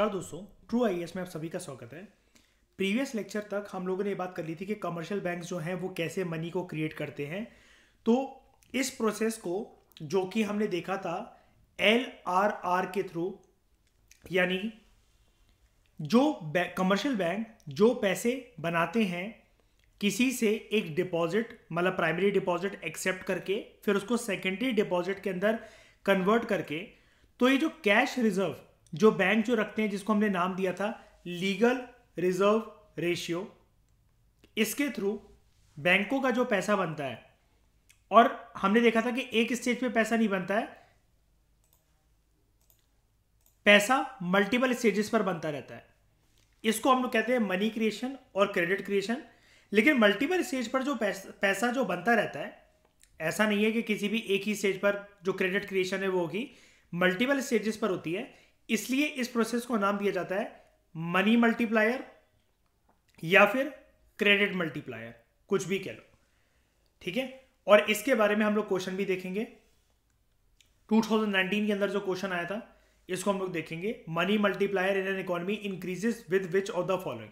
नमस्कार दोस्तों true I में आप सभी का स्वागत है प्रीवियस लेक्चर तक हम लोगों ने ये बात कर ली थी कि कमर्शियल बैंक जो हैं वो कैसे मनी को क्रिएट करते हैं तो इस प्रोसेस को जो कि हमने देखा था एल आर आर के थ्रू यानी जो कमर्शियल बैंक जो पैसे बनाते हैं किसी से एक डिपॉजिट मतलब प्राइमरी डिपॉजिट एक्सेप्ट करके फिर उसको सेकेंडरी डिपॉजिट के अंदर कन्वर्ट करके तो ये जो कैश रिजर्व जो बैंक जो रखते हैं जिसको हमने नाम दिया था लीगल रिजर्व रेशियो इसके थ्रू बैंकों का जो पैसा बनता है और हमने देखा था कि एक स्टेज पे पैसा नहीं बनता है पैसा मल्टीपल स्टेजेस पर बनता रहता है इसको हम लोग कहते हैं मनी क्रिएशन और क्रेडिट क्रिएशन लेकिन मल्टीपल स्टेज पर जो पैसा, पैसा जो बनता रहता है ऐसा नहीं है कि किसी भी एक ही स्टेज पर जो क्रेडिट क्रिएशन है वो होगी मल्टीपल स्टेजेस पर होती है इसलिए इस प्रोसेस को नाम दिया जाता है मनी मल्टीप्लायर या फिर क्रेडिट मल्टीप्लायर कुछ भी कह लो ठीक है और इसके बारे में हम लोग क्वेश्चन भी देखेंगे 2019 के अंदर जो क्वेश्चन आया था इसको हम लोग देखेंगे money multiplier in an economy increases with which of the following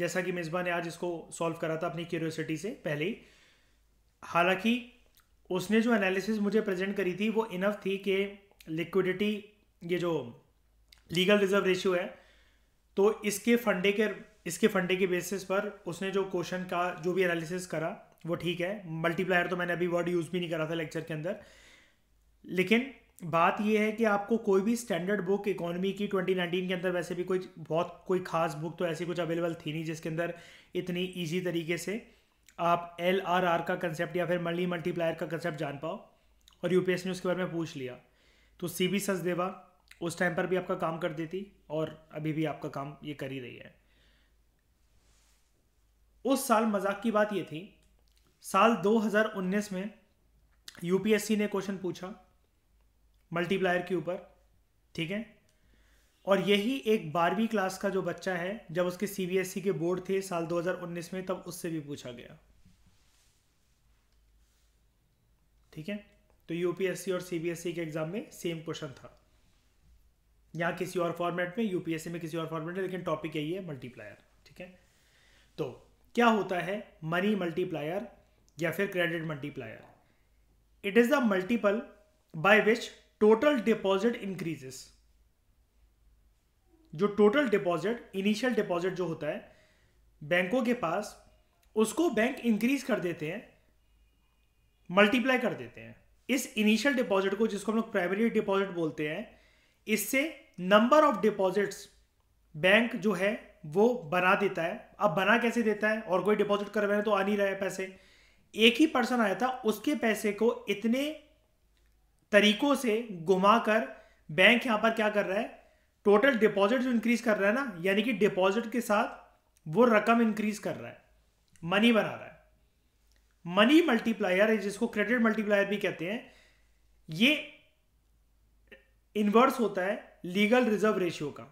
जैसा कि मेजबा ने आज इसको सॉल्व करा था अपनी क्यूरियोसिटी से पहले ही हालांकि उसने जो एनालिसिस मुझे प्रेजेंट करी थी वो इनफ थी कि लिक्विडिटी ये जो लीगल रिजर्व रेशियो है तो इसके फंडे के इसके फंडे के बेसिस पर उसने जो क्वेश्चन का जो भी एनालिसिस करा वो ठीक है मल्टीप्लायर तो मैंने अभी वर्ड यूज़ भी नहीं करा था लेक्चर के अंदर लेकिन बात यह है कि आपको कोई भी स्टैंडर्ड बुक इकोनॉमी की 2019 के अंदर वैसे भी कोई बहुत कोई खास बुक तो ऐसी कुछ अवेलेबल थी नहीं जिसके अंदर इतनी ईजी तरीके से आप एल आर आर का कंसेप्ट या फिर मल्टी मल्टीप्लायर का कंसेप्ट जान पाओ और यूपीएस ने उसके बारे में पूछ लिया तो सी बी सचदेवा उस टाइम पर भी आपका काम कर देती और अभी भी आपका काम ये कर ही रही है उस साल मजाक की बात ये थी साल 2019 में यूपीएससी ने क्वेश्चन पूछा मल्टीप्लायर के ऊपर ठीक है और यही एक बारहवीं क्लास का जो बच्चा है जब उसके सीबीएसई के बोर्ड थे साल 2019 में तब उससे भी पूछा गया ठीक है तो यूपीएससी और सीबीएसई e के एग्जाम में सेम क्वेश्चन था यहां किसी और फॉर्मेट में यूपीएससी में किसी और फॉर्मेट में लेकिन टॉपिक यही है मल्टीप्लायर ठीक है तो क्या होता है मनी मल्टीप्लायर या फिर credit multiplier it is the multiple by which total deposit increases जो टोटल डिपॉजिट इनिशियल डिपॉजिट जो होता है बैंकों के पास उसको बैंक इंक्रीज कर देते हैं मल्टीप्लाई कर देते हैं इस इनिशियल डिपॉजिट को जिसको हम लोग प्राइमरी डिपॉजिट बोलते हैं इससे नंबर ऑफ डिपॉजिट्स बैंक जो है वो बना देता है अब बना कैसे देता है और कोई डिपॉजिट कर रहे हैं तो आ नहीं रहे पैसे एक ही पर्सन आया था उसके पैसे को इतने तरीकों से घुमाकर बैंक यहां पर क्या कर रहा है टोटल डिपॉजिट जो इंक्रीज कर रहा है ना यानी कि डिपॉजिट के साथ वो रकम इंक्रीज कर रहा है मनी बना रहा है मनी मल्टीप्लायर जिसको क्रेडिट मल्टीप्लायर भी कहते हैं ये इन्वर्स होता है लीगल रिजर्व रेशियो का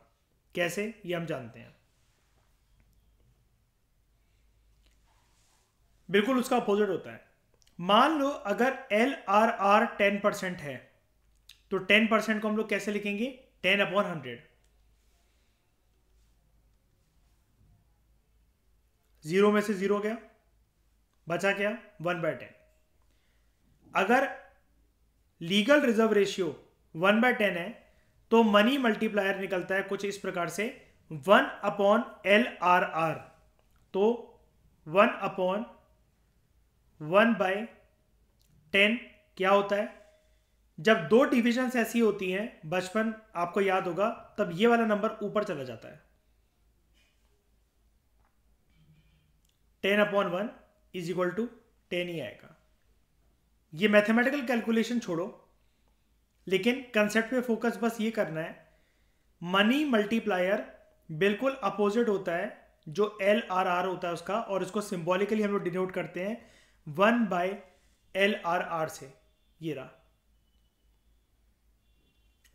कैसे ये हम जानते हैं बिल्कुल उसका अपोजिट होता है मान लो अगर L R R ten percent है तो टेन परसेंट को हम लोग कैसे लिखेंगे टेन अपॉन हंड्रेड जीरो में से जीरो गया बचा क्या वन बाय टेन अगर legal reserve ratio one by ten है तो मनी मल्टीप्लायर निकलता है कुछ इस प्रकार से one upon L R R तो one upon one by ten क्या होता है जब दो डिविजन्स ऐसी होती हैं बचपन आपको याद होगा तब ये वाला नंबर ऊपर चला जाता है ten upon one is equal to ten ही आएगा ये मैथमेटिकल कैलकुलेशन छोड़ो लेकिन कंसेप्ट पे फोकस बस ये करना है मनी मल्टीप्लायर बिल्कुल अपोजिट होता है जो एल आर आर होता है उसका और इसको सिंबॉलिकली हम लोग डिनोट करते हैं one by L R R से ये रहा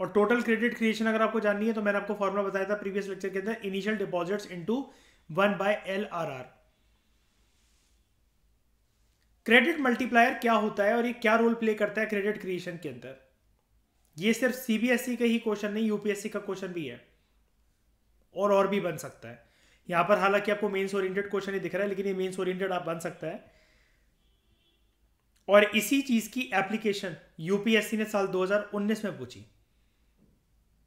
और टोटल क्रेडिट क्रिएशन अगर आपको जाननी है तो मैंने आपको फॉर्मूला बताया था प्रीवियस लेक्चर के अंदर initial deposits into one by L R R credit multiplier क्या होता है और ये क्या रोल प्ले करता है क्रेडिट क्रिएशन के अंदर ये सिर्फ सीबीएसई e का ही क्वेश्चन नहीं यूपीएससी का क्वेश्चन भी है और और भी बन सकता है यहां पर हालांकि आपको मेंस ओरिएंटेड क्वेश्चन ही दिख रहा है लेकिन ये मेंस ओरिएंटेड आप बन सकता है और इसी चीज की एप्लीकेशन यूपीएससी ने साल 2019 में पूछी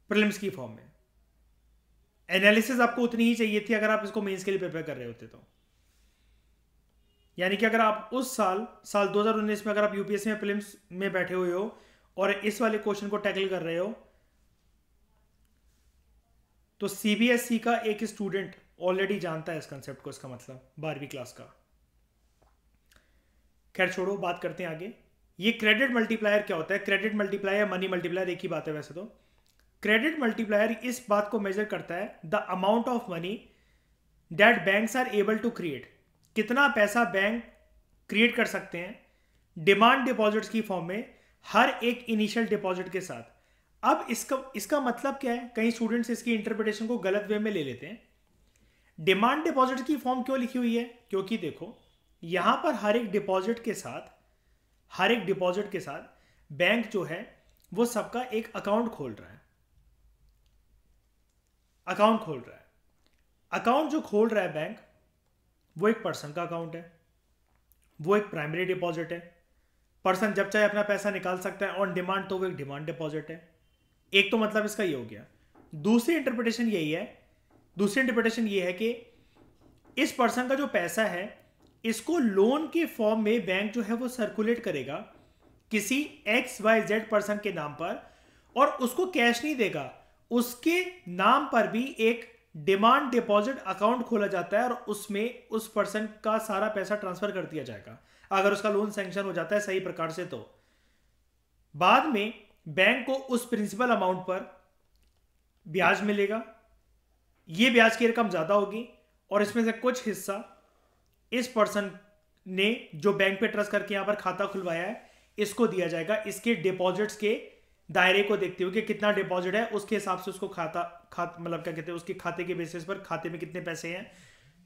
प्रिलिम्स की फॉर्म में एनालिसिस आपको उतनी ही चाहिए थी अगर आप इसको मेंस के लिए प्रिपेयर कर रहे होते तो यानी कि अगर आप उस साल साल 2019 में अगर आप यूपीएससी में फिल्म में बैठे हुए हो और इस वाले क्वेश्चन को टैकल कर रहे हो तो सीबीएसई e का एक स्टूडेंट ऑलरेडी जानता है इस कंसेप्ट को इसका मतलब बारहवीं क्लास का खैर छोड़ो बात करते हैं आगे ये क्रेडिट मल्टीप्लायर क्या होता है क्रेडिट मल्टीप्लायर मनी मल्टीप्लायर एक ही बात है वैसे तो क्रेडिट मल्टीप्लायर इस बात को मेजर करता है the amount of money that banks are able to create कितना पैसा बैंक क्रिएट कर सकते हैं डिमांड डिपॉजिट्स की फॉर्म में हर एक इनिशियल डिपॉजिट के साथ अब इसका इसका मतलब क्या है कई स्टूडेंट्स इसकी इंटरप्रिटेशन को गलत वे में ले लेते हैं डिमांड डिपॉजिट की फॉर्म क्यों लिखी हुई है क्योंकि देखो यहां पर हर एक डिपॉजिट के साथ हर एक डिपॉजिट के साथ बैंक जो है वो सबका एक अकाउंट खोल रहा है अकाउंट खोल रहा है अकाउंट जो खोल रहा है बैंक वो एक पर्सन का अकाउंट है वो एक प्राइमरी डिपॉजिट है पर्सन जब चाहे अपना पैसा निकाल सकता है ऑन डिमांड तो वो एक डिमांड डिपॉजिट है एक तो मतलब इसका ये हो गया दूसरी इंटरप्रिटेशन यही है दूसरी इंटरप्रिटेशन ये है कि इस पर्सन का जो पैसा है इसको लोन के फॉर्म में बैंक जो है वो सर्कुलेट करेगा किसी एक्स वाई जेड पर्सन के नाम पर और उसको कैश नहीं देगा उसके नाम पर भी एक डिमांड डिपॉजिट अकाउंट खोला जाता है और उसमें उस पर्सन का सारा पैसा ट्रांसफर कर दिया जाएगा अगर उसका लोन सैंक्शन हो जाता है सही प्रकार से तो बाद में बैंक को उस प्रिंसिपल अमाउंट पर ब्याज मिलेगा यह ब्याज की रकम ज़्यादा होगी और इसमें से कुछ हिस्सा इस पर्सन ने जो बैंक पे ट्रस्ट करके यहां पर खाता खुलवाया है इसको दिया जाएगा इसके डिपॉजिट्स के दायरे को देखते हुए कि कितना डिपॉजिट है उसके हिसाब से उसको खाता खा मतलब क्या कहते हैं उसके खाते के बेसिस पर खाते में कितने पैसे हैं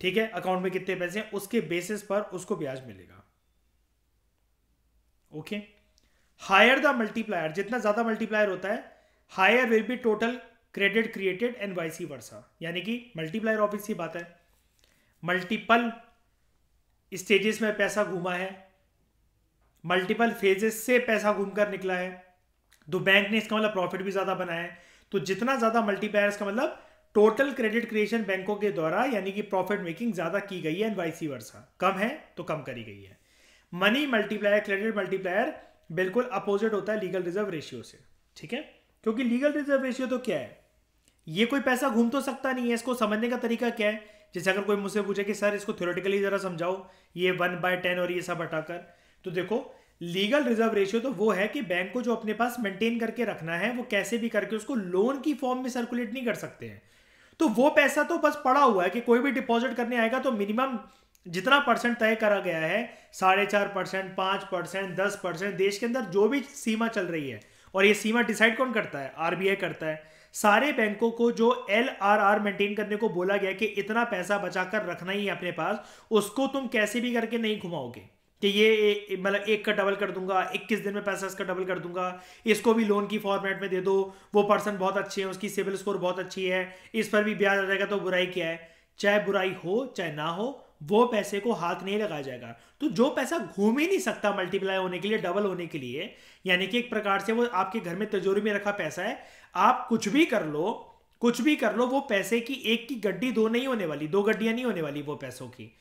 ठीक है अकाउंट में कितने पैसे हैं उसके बेसिस पर उसको ब्याज मिलेगा ओके हायर द मल्टीप्लायर जितना ज्यादा मल्टीप्लायर होता है higher will be total credit created and vice versa यानी कि मल्टीप्लायर ऑफिस ही बात है मल्टीपल स्टेजेस में पैसा घूमा है मल्टीपल फेजेस से पैसा घूमकर निकला है तो बैंक ने इसका मतलब प्रॉफिट भी ज़्यादा बनाया है तो जितना ज़्यादा मल्टीप्लायर्स का मतलब टोटल क्रेडिट क्रिएशन बैंकों के द्वारा यानी कि प्रॉफिट मेकिंग ज़्यादा की गई है एंड वाइसी वर्षा कम है तो कम करी गई है मनी मल्टीप्लायर क्रेडिट मल्टीप्लायर बिल्कुल अपोजिट होता है लीगल रिजर्व रेशियो से ठीक है क्योंकि लीगल रिजर्व रेशियो तो क्या है ये कोई पैसा घूम तो सकता नहीं है इसको समझने का तरीका क्या है जैसे अगर कोई मुझसे पूछे कि सर इसको थ्योरेटिकली ज़रा समझाओ ये वन बाय टेन और ये सब हटाकर तो देखो लीगल रिजर्व रेशियो तो वो है कि बैंक को जो अपने पास मेंटेन करके रखना है वो कैसे भी करके उसको लोन की फॉर्म में सर्कुलेट नहीं कर सकते हैं तो वो पैसा तो बस पड़ा हुआ है कि कोई भी डिपॉजिट करने आएगा तो मिनिमम जितना परसेंट तय करा गया है साढ़े चार परसेंट पांच परसेंट दस परसेंट देश के अंदर जो भी सीमा चल रही है और ये सीमा डिसाइड कौन करता है आरबीआई करता है सारे बैंकों को जो एल आर आर मेंटेन करने को बोला गया कि इतना पैसा बचाकर रखना ही है अपने पास उसको तुम कैसे भी करके नहीं घुमाओगे कि ये मतलब एक का डबल कर दूंगा इक्कीस दिन में पैसा इसका डबल कर दूंगा इसको भी लोन की फॉर्मेट में दे दो वो पर्सन बहुत अच्छे हैं उसकी सिविल स्कोर बहुत अच्छी है इस पर भी ब्याज आ जाएगा तो बुराई क्या है चाहे बुराई हो चाहे ना हो वो पैसे को हाथ नहीं लगाया जाएगा तो जो पैसा घूम ही नहीं सकता मल्टीप्लाई होने के लिए डबल होने के लिए यानी कि एक प्रकार से वो आपके घर में तिजोरी में रखा पैसा है आप कुछ भी कर लो कुछ भी कर लो वो पैसे की एक की गड्डी दो नहीं होने वाली दो गड्डियां नहीं होने वाली वो पैसों की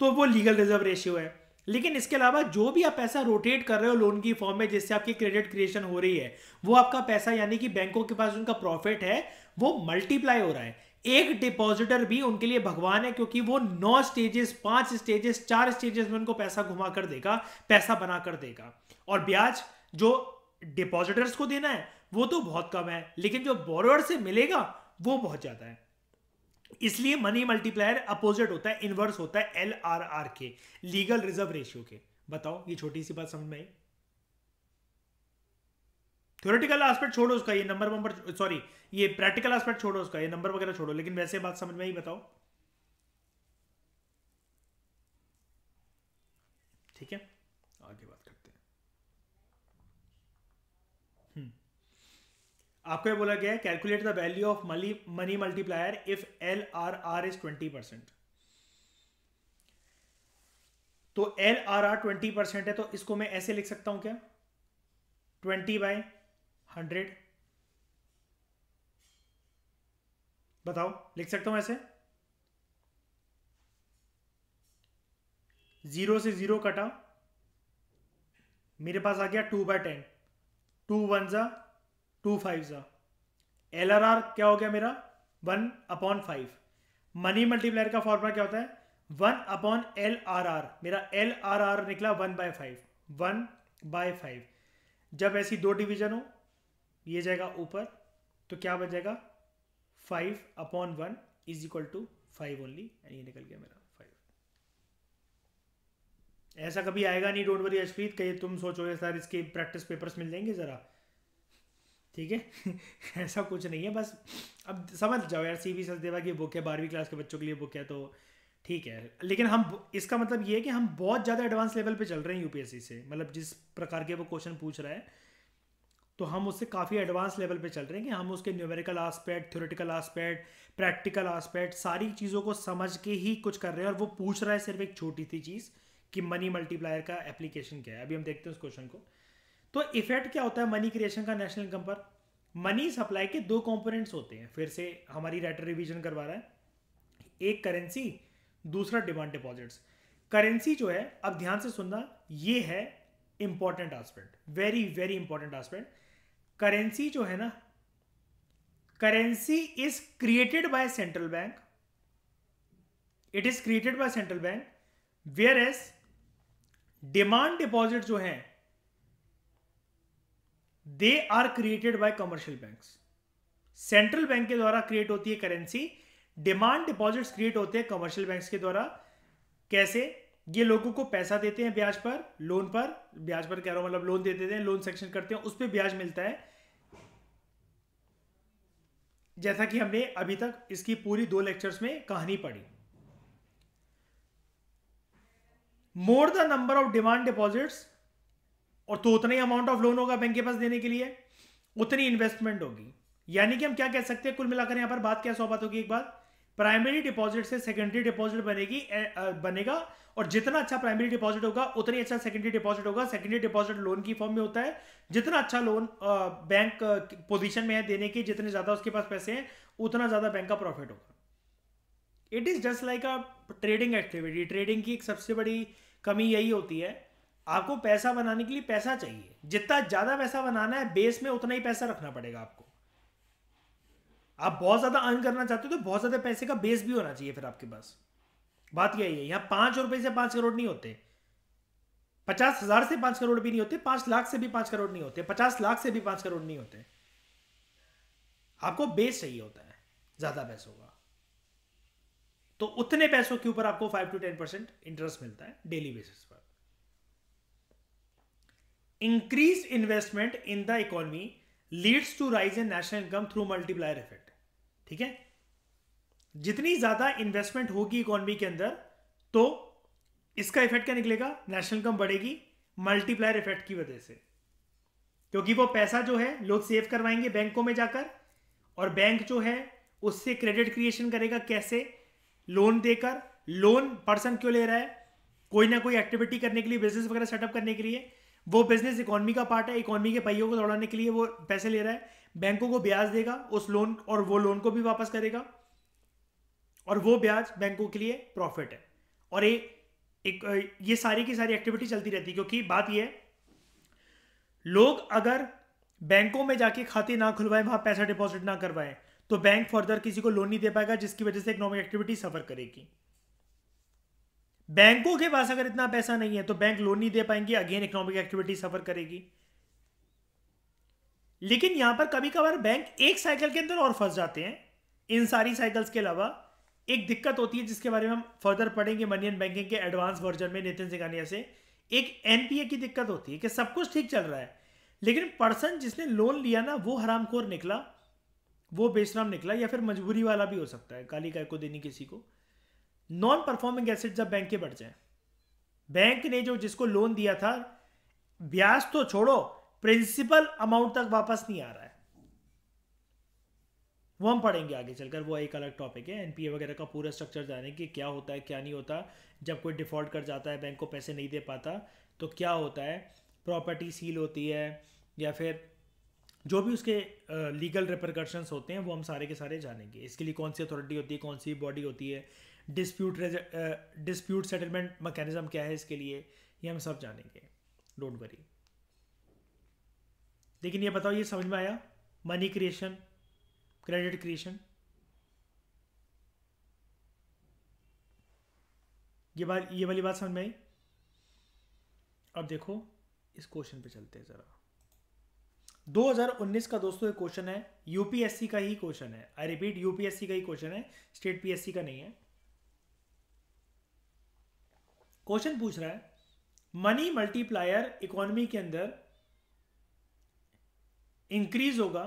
तो वो लीगल रिजर्व रेशियो है लेकिन इसके अलावा जो भी आप पैसा रोटेट कर रहे हो लोन की फॉर्म में जिससे आपकी क्रेडिट क्रिएशन हो रही है वो आपका पैसा यानी कि बैंकों के पास उनका प्रॉफिट है वो मल्टीप्लाई हो रहा है एक डिपॉजिटर भी उनके लिए भगवान है क्योंकि वो नौ स्टेजेस पांच स्टेजेस चार स्टेजेस में उनको पैसा घुमा कर देगा पैसा बना कर देगा और ब्याज जो डिपॉजिटर्स को देना है वो तो बहुत कम है लेकिन जो बोरोअर से मिलेगा वो बहुत ज्यादा है इसलिए मनी मल्टीप्लायर अपोजिट होता है इनवर्स होता है एल आर आर के लीगल रिजर्व रेशियो के बताओ ये छोटी सी बात समझ में आई थ्योरेटिकल एस्पेक्ट छोड़ो उसका ये नंबर वंबर सॉरी ये प्रैक्टिकल एस्पेक्ट छोड़ो उसका ये नंबर वगैरह छोड़ो लेकिन वैसे बात समझ में ही बताओ ठीक है आपको ये बोला गया है calculate the value of money money multiplier if L R R is twenty percent तो L R R twenty percent है तो इसको मैं ऐसे लिख सकता हूं क्या ट्वेंटी बाय हंड्रेड बताओ लिख सकता हूं ऐसे जीरो से जीरो कटा मेरे पास आ गया two by ten two one जा टू फाइव ज़ा एल आर आर क्या हो गया मेरा one upon five money multiplier का फॉर्मूला क्या होता है one upon L R R मेरा एल आर आर निकला one by five one by five जब ऐसी दो डिवीजन हो ये जाएगा ऊपर तो क्या बन जाएगा five upon one is equal to five only ये निकल गया मेरा फाइव ऐसा कभी आएगा नहीं डोंट वरी अशप्रीत कहीं तुम सोचोगे सर इसके प्रैक्टिस पेपर्स मिल जाएंगे ज़रा ठीक है ऐसा कुछ नहीं है बस अब समझ जाओ यार सी वी सचदेवा की बुक है बारहवीं क्लास के बच्चों के लिए बुक है तो ठीक है लेकिन हम इसका मतलब ये है कि हम बहुत ज़्यादा एडवांस लेवल पे चल रहे हैं यूपीएससी से मतलब जिस प्रकार के वो क्वेश्चन पूछ रहा है तो हम उससे काफ़ी एडवांस लेवल पे चल रहे हैं कि हम उसके numerical aspect theoretical aspect practical aspect सारी चीज़ों को समझ के ही कुछ कर रहे हैं और वो पूछ रहा है सिर्फ एक छोटी सी चीज़ कि मनी मल्टीप्लायर का एप्लीकेशन क्या है अभी हम देखते हैं उस क्वेश्चन को तो इफेक्ट क्या होता है मनी क्रिएशन का नेशनल इनकम पर मनी सप्लाई के दो कंपोनेंट्स होते हैं फिर से हमारी राइटर रिवीजन करवा रहा है एक करेंसी दूसरा डिमांड डिपॉजिट्स करेंसी जो है अब ध्यान से सुनना ये है important aspect very very important aspect currency जो है ना currency is created by central bank it is created by central bank whereas demand deposit जो है they are created by commercial banks central bank के द्वारा create होती है currency demand deposits create होते हैं कमर्शियल बैंक्स के द्वारा कैसे ये लोगों को पैसा देते हैं ब्याज पर लोन पर ब्याज पर कह रहा हूं मतलब लोन दे देते हैं लोन सेक्शन करते हैं उस पर ब्याज मिलता है जैसा कि हमने अभी तक इसकी पूरी दो लेक्चर्स में कहानी पढ़ी more the number of demand deposits और तो उतना ही अमाउंट ऑफ लोन होगा बैंक के पास देने के लिए उतनी इन्वेस्टमेंट होगी यानी कि हम क्या कह सकते हैं कुल मिलाकर यहां पर बात क्या बात होगी एक बात प्राइमरी डिपॉजिट से सेकेंडरी डिपॉजिट बनेगी बनेगा और जितना अच्छा प्राइमरी डिपॉजिट होगा उतना अच्छा सेकेंडरी डिपॉजिट होगा सेकेंडरी डिपॉजिट लोन की फॉर्म में होता है जितना अच्छा लोन बैंक पोजीशन में है देने की जितने ज्यादा उसके पास पैसे हैं उतना ज्यादा बैंक का प्रॉफिट होगा it is just like a trading activity trading की एक सबसे बड़ी कमी यही होती है आपको पैसा बनाने के लिए पैसा चाहिए जितना ज़्यादा पैसा बनाना है बेस में उतना ही पैसा रखना पड़ेगा आपको आप बहुत ज़्यादा अर्न करना चाहते हो तो बहुत ज़्यादा पैसे का बेस भी होना चाहिए फिर आपके पास बात यही है यहां पांच रुपए से पांच करोड़ नहीं होते पचास हज़ार से पांच करोड़ भी नहीं होते पांच लाख से भी पांच करोड़ नहीं होते पचास लाख से भी पांच करोड़ नहीं होते आपको बेस चाहिए होता है ज़्यादा पैसों का तो उतने पैसों के ऊपर आपको five to ten percent interest मिलता है डेली बेसिस पर increase investment in the economy leads to rise in national income through multiplier effect ठीक है जितनी ज्यादा इन्वेस्टमेंट होगी इकोनॉमी के अंदर तो इसका इफेक्ट क्या निकलेगा नेशनल इनकम बढ़ेगी मल्टीप्लायर इफेक्ट की वजह से क्योंकि वो पैसा जो है लोग सेव करवाएंगे बैंकों में जाकर और बैंक जो है उससे क्रेडिट क्रिएशन करेगा कैसे लोन देकर लोन पर्सन क्यों ले रहा है कोई ना कोई एक्टिविटी करने के लिए बिजनेस वगैरह सेटअप करने के लिए वो बिजनेस इकोनॉमी का पार्ट है इकोनॉमी के पहियों को दौड़ाने के लिए वो पैसे ले रहा है बैंकों को ब्याज देगा उस लोन और वो लोन को भी वापस करेगा और वो ब्याज बैंकों के लिए प्रॉफिट है और ये एक ये सारी की सारी एक्टिविटी चलती रहती है क्योंकि बात ये है लोग अगर बैंकों में जाके खाते ना खुलवाएं वहां पैसा डिपॉजिट ना करवाएं तो बैंक फर्दर किसी को लोन नहीं दे पाएगा जिसकी वजह से इकोनॉमिक एक्टिविटी सफर करेगी बैंकों के पास अगर इतना पैसा नहीं है तो बैंक लोन नहीं दे पाएंगे अगेन इकोनॉमिक एक्टिविटी सफर करेगी लेकिन यहां पर कभी कभार बैंक एक साइकिल के अंदर और फंस जाते हैं इन सारी साइकिल्स के अलावा एक दिक्कत होती है जिसके बारे में हम फर्दर पढ़ेंगे मनी एंड बैंकिंग के एडवांस वर्जन में नितिन सिंघानिया से एक एनपीए की दिक्कत होती है कि सब कुछ ठीक चल रहा है लेकिन पर्सन जिसने लोन लिया ना वो हरामखोर निकला वो बेशराम निकला या फिर मजबूरी वाला भी हो सकता है काली गाय को देनी किसी को नॉन परफॉर्मिंग एसेट जब बैंक के बढ़ जाए बैंक ने जो जिसको लोन दिया था ब्याज तो छोड़ो प्रिंसिपल अमाउंट तक वापस नहीं आ रहा है वो हम पढ़ेंगे आगे चलकर वो एक अलग टॉपिक है एनपीए वगैरह का पूरा स्ट्रक्चर जाने कि क्या होता है क्या नहीं होता जब कोई डिफॉल्ट कर जाता है बैंक को पैसे नहीं दे पाता तो क्या होता है प्रॉपर्टी सील होती है या फिर जो भी उसके लीगल रिप्रिकॉशंस होते हैं वो हम सारे के सारे जानेंगे इसके लिए कौन सी अथॉरिटी होती है कौन सी बॉडी होती है डिस्प्यूट डिस्प्यूट सेटलमेंट मैकेनिज्म क्या है इसके लिए ये हम सब जानेंगे डोंट वरी लेकिन ये बताओ ये समझ में आया मनी क्रिएशन क्रेडिट क्रिएशन ये बात ये वाली बात समझ में आई अब देखो इस क्वेश्चन पे चलते हैं ज़रा 2019 का दोस्तों एक क्वेश्चन है यूपीएससी का ही क्वेश्चन है आई रिपीट यूपीएससी का ही क्वेश्चन है स्टेट पीएससी का नहीं है क्वेश्चन पूछ रहा है मनी मल्टीप्लायर इकोनॉमी के अंदर इंक्रीज होगा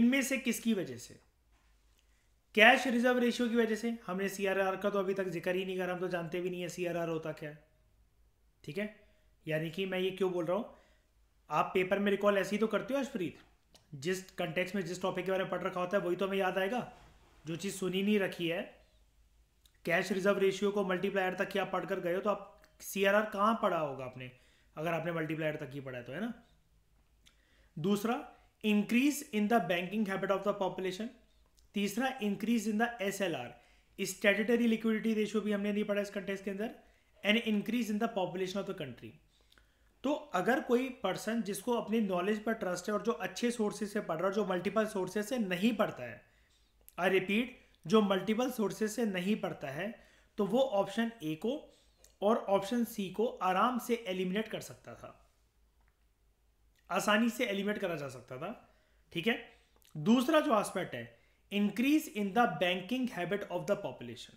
इनमें से किसकी वजह से कैश रिजर्व रेशियो की वजह से हमने सीआरआर का तो अभी तक जिक्र ही नहीं करा हम तो जानते भी नहीं है सीआरआर होता क्या है ठीक है यानी कि मैं ये क्यों बोल रहा हूं आप पेपर में रिकॉल ऐसे ही तो करते हो अशप्रीत जिस कंटेक्स में जिस टॉपिक के बारे में पढ़ रखा होता है वही तो हमें याद आएगा जो चीज़ सुनी नहीं रखी है कैश रिजर्व रेशियो को मल्टीप्लायर तक ही आप पढ़ कर गए हो तो आप सी आर आर कहाँ पढ़ा होगा आपने अगर आपने मल्टीप्लायर तक ही पढ़ा है तो है ना दूसरा increase in the banking habit of the population तीसरा increase in the S L R statutory liquidity ratio भी हमने नहीं पढ़ा इस कंटेस्ट के अंदर and increase in the population of the country तो अगर कोई पर्सन जिसको अपनी नॉलेज पर ट्रस्ट है और जो अच्छे सोर्सेज से पढ़ रहा है जो मल्टीपल सोर्सेज से नहीं पढ़ता है आई रिपीट जो मल्टीपल सोर्सेज से नहीं पड़ता है तो वो ऑप्शन ए को और ऑप्शन सी को आराम से एलिमिनेट कर सकता था आसानी से एलिमिनेट करा जा सकता था ठीक है दूसरा जो एस्पेक्ट है increase in the banking habit of the population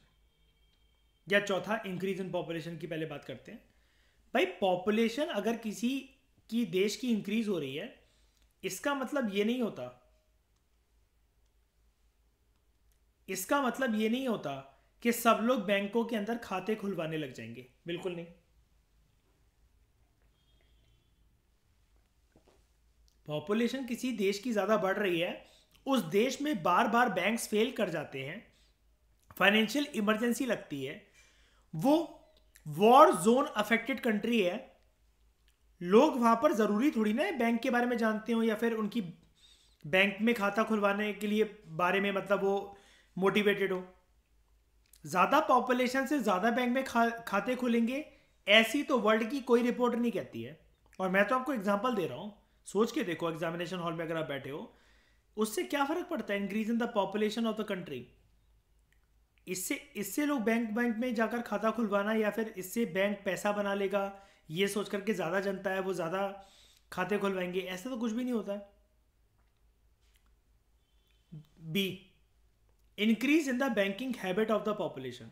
या चौथा इंक्रीज इन पॉपुलेशन की पहले बात करते हैं भाई पॉपुलेशन अगर किसी की देश की इंक्रीज हो रही है इसका मतलब ये नहीं होता इसका मतलब ये नहीं होता कि सब लोग बैंकों के अंदर खाते खुलवाने लग जाएंगे बिल्कुल नहीं पॉपुलेशन किसी देश की ज़्यादा बढ़ रही है उस देश में बार बार बैंक्स फेल कर जाते हैं फाइनेंशियल इमरजेंसी लगती है वो वॉर जोन अफेक्टेड कंट्री है लोग वहां पर ज़रूरी थोड़ी ना बैंक के बारे में जानते हो या फिर उनकी बैंक में खाता खुलवाने के लिए बारे में मतलब वो मोटिवेटेड हो ज़्यादा पॉपुलेशन से ज़्यादा बैंक में खा, खाते खुलेंगे ऐसी तो वर्ल्ड की कोई रिपोर्ट नहीं कहती है और मैं तो आपको एग्जाम्पल दे रहा हूं सोच के देखो एग्जामिनेशन हॉल में अगर आप बैठे हो उससे क्या फ़र्क पड़ता है increase in the population of the country इससे इससे लोग बैंक बैंक में जाकर खाता खुलवाना या फिर इससे बैंक पैसा बना लेगा ये सोच करके ज़्यादा जनता है वो ज़्यादा खाते खुलवाएंगे ऐसा तो कुछ भी नहीं होता है B increase in the banking habit of the population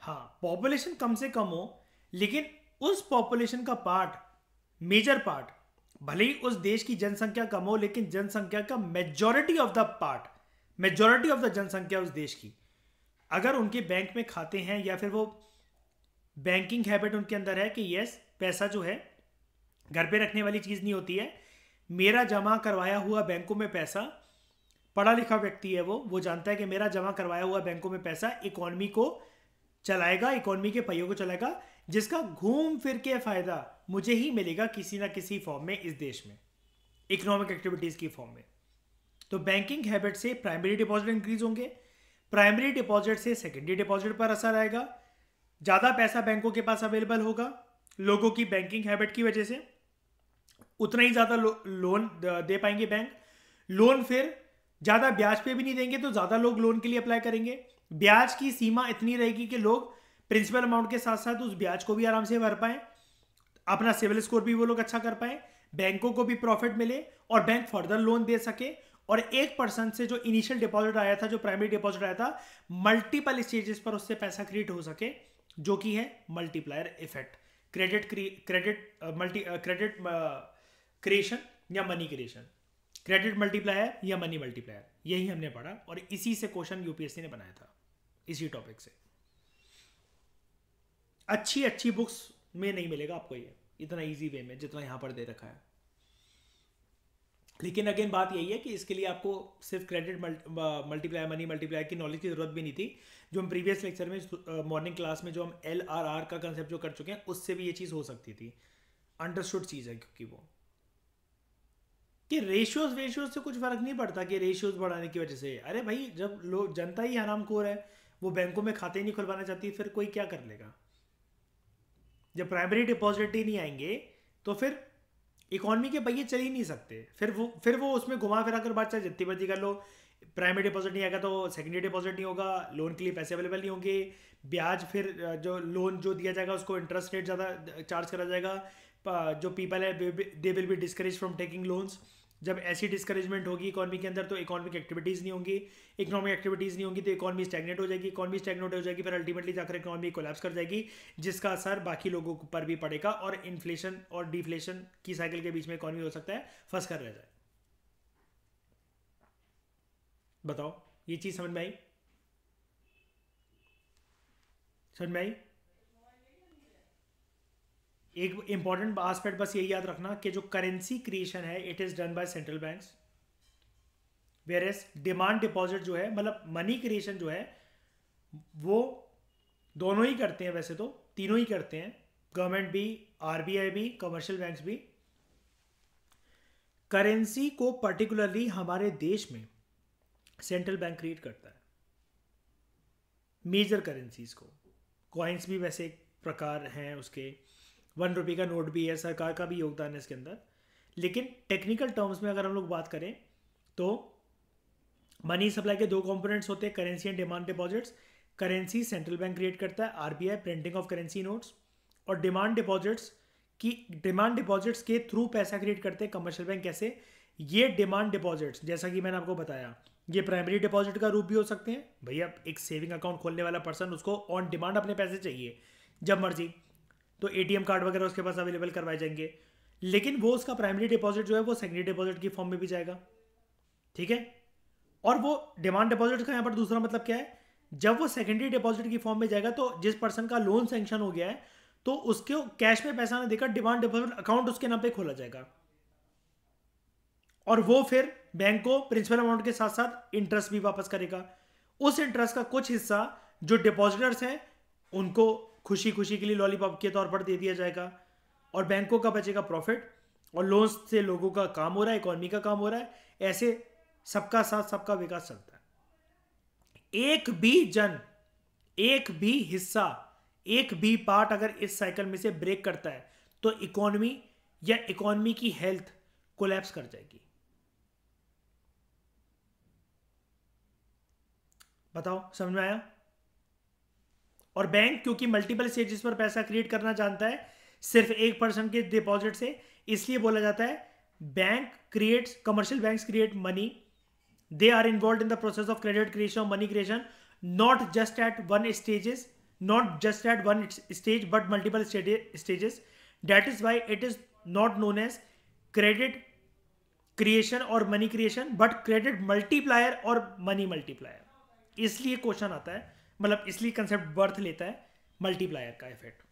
हाँ पॉपुलेशन कम से कम हो लेकिन उस पॉपुलेशन का पार्ट मेजर पार्ट भले ही उस देश की जनसंख्या कम हो लेकिन जनसंख्या का majority of the part majority of the जनसंख्या उस देश की अगर उनके बैंक में खाते हैं या फिर वो बैंकिंग हैबिट उनके अंदर है कि यस पैसा जो है घर पे रखने वाली चीज़ नहीं होती है मेरा जमा करवाया हुआ बैंकों में पैसा पढ़ा लिखा व्यक्ति है वो वो जानता है कि मेरा जमा करवाया हुआ बैंकों में पैसा इकोनॉमी को चलाएगा इकोनॉमी के पहियों को चलाएगा जिसका घूम फिर के फायदा मुझे ही मिलेगा किसी ना किसी फॉर्म में इस देश में इकोनॉमिक एक्टिविटीज की फॉर्म में तो बैंकिंग हैबिट से प्राइमरी डिपॉजिट इंक्रीज होंगे प्राइमरी डिपॉजिट से सेकेंडरी डिपॉजिट पर असर आएगा ज़्यादा पैसा बैंकों के पास अवेलेबल होगा लोगों की बैंकिंग हैबिट की वजह से उतना ही ज़्यादा लो, लोन दे पाएंगे बैंक लोन फिर ज़्यादा ब्याज पे भी नहीं देंगे तो ज़्यादा लोग लोन के लिए अप्लाई करेंगे ब्याज की सीमा इतनी रहेगी कि लोग प्रिंसिपल अमाउंट के साथ साथ उस ब्याज को भी आराम से भर पाए अपना सिविल स्कोर भी वो लोग अच्छा कर पाए बैंकों को भी प्रॉफिट मिले और बैंक फर्दर लोन दे सके और एक परसेंट से जो इनिशियल डिपॉजिट आया था जो प्राइमरी डिपॉजिट आया था मल्टीपल स्टेजेस पर उससे पैसा क्रिएट हो सके जो कि है multiplier effect credit credit multi credit creation या मनी क्रिएशन क्रेडिट मल्टीप्लायर या मनी मल्टीप्लायर यही हमने पढ़ा और इसी से क्वेश्चन यूपीएससी ने बनाया था इसी टॉपिक से अच्छी अच्छी बुक्स में नहीं मिलेगा आपको ये इतना इजी वे में जितना यहां पर दे रखा है लेकिन अगेन बात यही है कि इसके लिए आपको सिर्फ क्रेडिट मल्टीप्लायर मनी मल्टीप्लायर की नॉलेज की जरूरत भी नहीं थी जो हम प्रीवियस लेक्चर में मॉर्निंग क्लास में जो हम एल आर आर का कंसेप्ट जो कर चुके हैं उससे भी ये चीज़ हो सकती थी अंडरस्टूड चीज़ है क्योंकि वो कि रेशियोज वेशियोज से कुछ फर्क नहीं पड़ता कि रेशियोज बढ़ाने की वजह से अरे भाई जब लोग जनता ही हराम खोर है वो बैंकों में खाते ही नहीं खुलवाना चाहती फिर कोई क्या कर लेगा जब प्राइमरी डिपॉजिट ही नहीं आएंगे तो फिर इकोनॉमी के पहिए चल ही नहीं सकते फिर वो फिर वो उसमें घुमा फिरा कर बात चाहे जितनी मर्जी कर लो प्राइमरी डिपॉजिट नहीं आएगा तो सेकेंडरी डिपॉजिट नहीं होगा लोन के लिए पैसे अवेलेबल नहीं होंगे ब्याज फिर जो लोन जो दिया जाएगा उसको इंटरेस्ट रेट ज़्यादा चार्ज करा जाएगा जो पीपल है they will be discourage from taking loans जब ऐसी डिस्करेजमेंट होगी इकॉनमी के अंदर तो इकॉनमिक एक्टिविटीज़ नहीं होंगी इकोनॉमिक एक्टिविटीज़ नहीं होंगी तो इकॉनमी स्टैगनेट हो जाएगी इकॉनमी स्टैगनेट हो जाएगी फिर अल्टीमेटली जाकर इकॉनमी कोलैप्स कर जाएगी जिसका असर बाकी लोगों पर भी पड़ेगा और इन्फ्लेशन और डिफ्लेशन की साइकिल के बीच में इकॉनमी हो सकता है फंस कर रह जाए बताओ ये चीज़ समझ में आई समझ में आई एक इंपॉर्टेंट आस्पेक्ट बस ये याद रखना कि जो करेंसी क्रिएशन है it is done by central banks whereas demand deposit जो है मतलब मनी क्रिएशन जो है वो दोनों ही करते हैं वैसे तो तीनों ही करते हैं गवर्नमेंट भी आरबीआई भी कमर्शियल बैंक भी करेंसी को पर्टिकुलरली हमारे देश में सेंट्रल बैंक क्रिएट करता है मेजर करेंसीज को कॉइन्स भी वैसे एक प्रकार हैं उसके वन रुपये का नोट भी है सरकार का भी योगदान है इसके अंदर लेकिन टेक्निकल टर्म्स में अगर हम लोग बात करें तो मनी सप्लाई के दो कंपोनेंट्स होते हैं currency and demand deposits currency central bank create करता है RBI printing of currency notes और डिमांड डिपॉजिट्स की डिमांड डिपॉजिट्स के थ्रू पैसा क्रिएट करते हैं कमर्शियल बैंक कैसे ये डिमांड डिपॉजिट्स जैसा कि मैंने आपको बताया ये प्राइमरी डिपॉजिट का रूप भी हो सकते हैं भैया एक सेविंग अकाउंट खोलने वाला पर्सन उसको ऑन डिमांड अपने पैसे चाहिए जब मर्जी तो ए कार्ड वगैरह उसके पास अवेलेबल करवाए जाएंगे लेकिन वो उसका प्राइमरी डिपॉजिट जो है वो सेकेंडरी डिपॉजिट की फॉर्म में भी जाएगा ठीक है और वो डिमांड डिपॉजिट का यहाँ पर दूसरा मतलब क्या है जब वो सेकेंडरी डिपॉजिट की फॉर्म में जाएगा तो जिस पर्सन का लोन सेंक्शन हो गया है तो उसके कैश में पैसा ना देकर डिमांड डिपॉजिट अकाउंट उसके नाम पे खोला जाएगा और वो फिर बैंक को प्रिंसिपल अमाउंट के साथ साथ इंटरेस्ट भी वापस करेगा उस इंटरेस्ट का कुछ हिस्सा जो डिपॉजिटर्स हैं उनको खुशी खुशी के लिए लॉलीपॉप के तौर पर दे दिया जाएगा और बैंकों का बचेगा प्रॉफिट और लोन्स से लोगों का काम हो रहा है इकोनॉमी का काम हो रहा है ऐसे सबका साथ सबका विकास चलता है एक भी जन एक भी हिस्सा एक भी पार्ट अगर इस साइकिल में से ब्रेक करता है तो इकोनॉमी या इकोनॉमी की हेल्थ कोलैप्स कर जाएगी बताओ समझ में आया और बैंक क्योंकि मल्टीपल स्टेजेस पर पैसा क्रिएट करना जानता है सिर्फ एक परसेंट के डिपॉजिट से इसलिए बोला जाता है bank creates commercial bank create money they are involve in the process of credit creation money creation not just at one stages not just at one stage but multiple stages that is why it is not known as credit creation और money creation but credit multiplier और money multiplier इसलिए question आता है मतलब इसलिए concept birth लेता है multiplier का इफेक्ट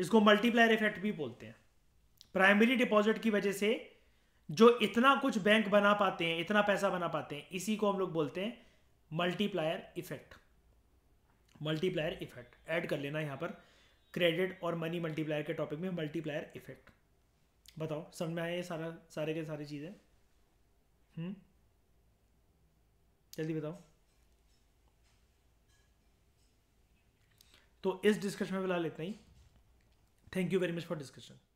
इसको मल्टीप्लायर इफेक्ट भी बोलते हैं प्राइमरी डिपॉजिट की वजह से जो इतना कुछ बैंक बना पाते हैं इतना पैसा बना पाते हैं इसी को हम लोग बोलते हैं multiplier effect multiplier effect add कर लेना यहां पर क्रेडिट और मनी मल्टीप्लायर के टॉपिक में मल्टीप्लायर इफेक्ट बताओ समझ में आया ये सारा सारे के सारी चीज़ें हम्म? जल्दी बताओ तो इस डिस्कशन में बुला लेते हैं thank you very much for discussion